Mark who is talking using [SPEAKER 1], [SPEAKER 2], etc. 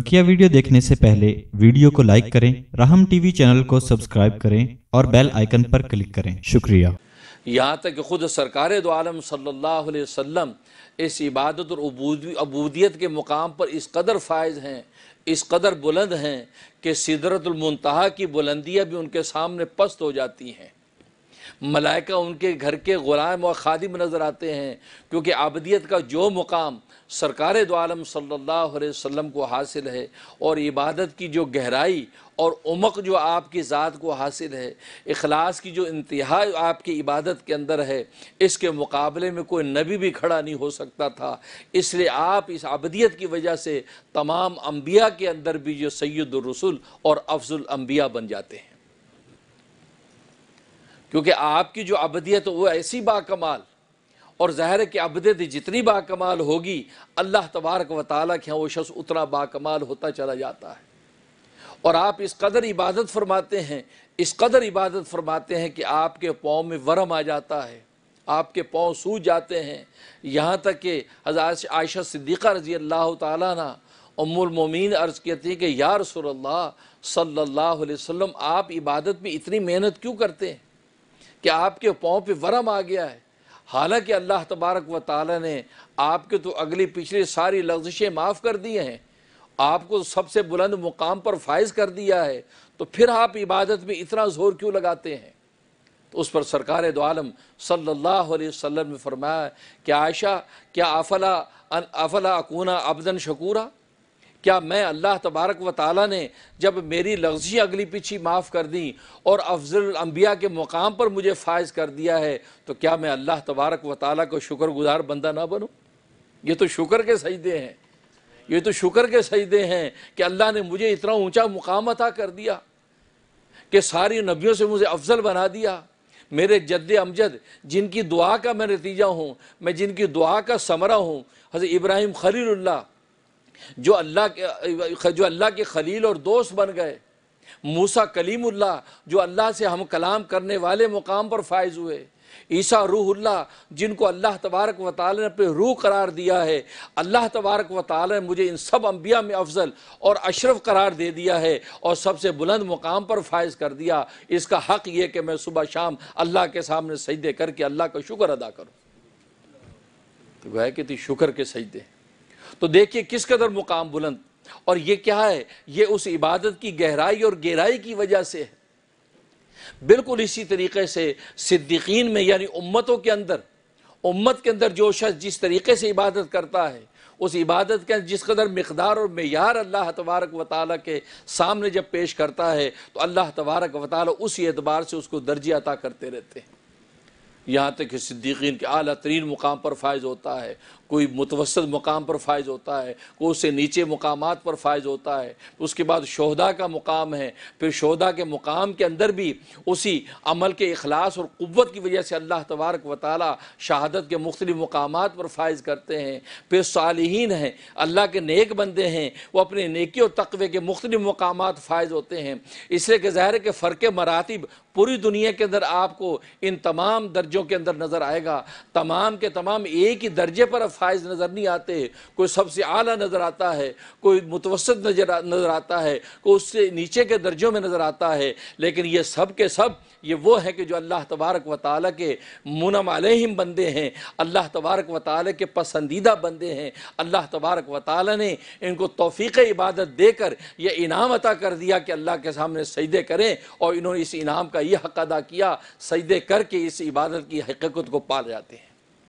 [SPEAKER 1] बकिया वीडियो देखने से पहले वीडियो को लाइक करें राहम टीवी चैनल को सब्सक्राइब करें और बेल आइकन पर क्लिक करें शुक्रिया यहाँ तक कि खुद सरकार दो आलम सल्लल्लाहु अलैहि वसल्लम इस इबादत और अबूदियत के मुकाम पर इस कदर फायज हैं इस कदर बुलंद हैं कि सिदरतुलमतहा की बुलंदियाँ भी उनके सामने पस्त हो जाती हैं मलाइका उनके घर के ग़ुलाम और खादिम नज़र आते हैं क्योंकि आबदियत का जो मुकाम सरकार दो आलम सल्लल्लाहु अलैहि वसल्लम को हासिल है और इबादत की जो गहराई और उमक जो आपकी ज़ात को हासिल है अखलास की जो इंतहा आपकी इबादत के अंदर है इसके मुकाबले में कोई नबी भी खड़ा नहीं हो सकता था इसलिए आप इस आबदियत की वजह से तमाम अम्बिया के अंदर भी जो सैद रसूल और अफजुल अम्बिया बन जाते हैं क्योंकि आपकी जो अबदियत तो वो ऐसी बाकमाल और जहर के अबदियत जितनी बाकमाल होगी अल्लाह तबारक व ताली के यहाँ वो शख्स उतना बाकमाल होता चला जाता है और आप इस कदर इबादत फरमाते हैं इस कदर इबादत फरमाते हैं कि आपके पाँव में वरम आ जाता है आपके पाँव सूज जाते हैं यहाँ तक कि हज़ार आयशा सिद्दीक़ा रजी अल्लाह ताला उम्मीन अर्ज़ कहती है कि या सल्लल्लाहु सल्ला वसल्लम आप इबादत में इतनी मेहनत क्यों करते हैं कि आपके पाँव पे वरम आ गया है हालांकि अल्लाह तबारक व ताली ने आपके तो अगली पिछली सारी लफ्जिशें माफ़ कर दिए हैं आपको तो सबसे बुलंद मुकाम पर फायज़ कर दिया है तो फिर आप इबादत में इतना ज़ोर क्यों लगाते हैं तो उस पर सरकार दोआलम सल्लल्लाहु अलैहि वसल्लम ने फरमाया कि आयशा क्या अफला अफला अकूना अबदन शकूरा क्या मैं अल्लाह तबारक व ताली ने जब मेरी लफ्जी अगली पीछी माफ़ कर दी और अफजल अम्बिया के मुकाम पर मुझे फायज कर दिया है तो क्या मैं अल्लाह तबारक व ताली को गुजार बंदा ना बनूँ ये तो शुक्र के सजदे हैं ये तो शुक्र के सजदे हैं कि अल्लाह ने मुझे इतना ऊँचा मुकाम अता कर दिया कि सारी नबियों से मुझे अफजल बना दिया मेरे जद्द अमजद जिनकी दुआ का मैं नतीजा हूँ मैं जिनकी दुआ का समरा हूँ हज़र इब्राहिम खलील्ला जो अल्लाह के जो अल्लाह के खलील और दोस्त बन गए मूसा कलीम उल्ला जो अल्लाह से हम कलाम करने वाले मुकाम पर फायज हुए ईसा रूहुल्ला जिनको अल्लाह तबारक व ताल ने अपने रूह करार दिया है अल्लाह तबारक व ताल ने मुझे इन सब अम्बिया में अफजल और अशरफ करार दे दिया है और सबसे बुलंद मुकाम पर फायज कर दिया इसका हक ये कि मैं सुबह शाम अल्लाह के सामने सजदे करके अल्लाह का शुक्र अदा करूँ तो वह कि शुक्र के सजदे तो देखिए किस कदर मुकाम बुलंद और ये क्या है ये उस इबादत की गहराई और गहराई की वजह से है बिल्कुल इसी तरीके से सिद्दीकीन में यानी उम्मतों के अंदर उम्मत के अंदर जो शख्स जिस तरीके से इबादत करता है उस इबादत के जिस कदर मकदार और मैार अल्लाह तबारक व के सामने जब पेश करता है तो अल्लाह तबारक व ताली उस एतबार से उसको दर्जे अता करते रहते हैं यहाँ तक कि सिद्दीकीन के अली तरीन मुकाम पर फायज़ होता है कोई मुतवसत मुकाम पर फायज़ होता है कोई उससे नीचे मुकाम पर फायज़ होता है उसके बाद शहदा का मुकाम है फिर शहदा के मुकाम के अंदर भी उसी अमल के अखलास और क़वत की वजह से अल्लाह तबारक व शहादत के मुख्तलि मकाम पर फायज़ करते हैं फिर सालहीन हैं अल्लाह के नेक बंदे हैं वो अपने नेकी और तकवे के मुख्तलि मकाम फ़ायज़ होते हैं इसलिए कि ज़ाहिर के फ़र्क मरातब पूरी दुनिया के अंदर आपको इन तमाम दर्ज दर्जों के अंदर नज़र आएगा तमाम के तमाम एक ही दर्जे पर फायज नज़र नहीं आते कोई सबसे आला नज़र आता है कोई मुतवसत नजर नज़र आता है कोई उससे नीचे के दर्जों में नज़र आता है लेकिन ये सब के सब ये वो है कि जो अल्लाह तबारक व ताल के मुनम आलिम बंदे हैं अल्लाह तबारक व ताल के पसंदीदा बंदे हैं अल्लाह तबारक व ताल ने इनको तोफ़ीक इबादत देकर यह इनाम अता कर दिया कि अल्लाह के सामने सजदे करें और इन्होंने इस इनाम का ये हक अदा किया सजदे करके इस इबादत की हकीकत को पा जाते हैं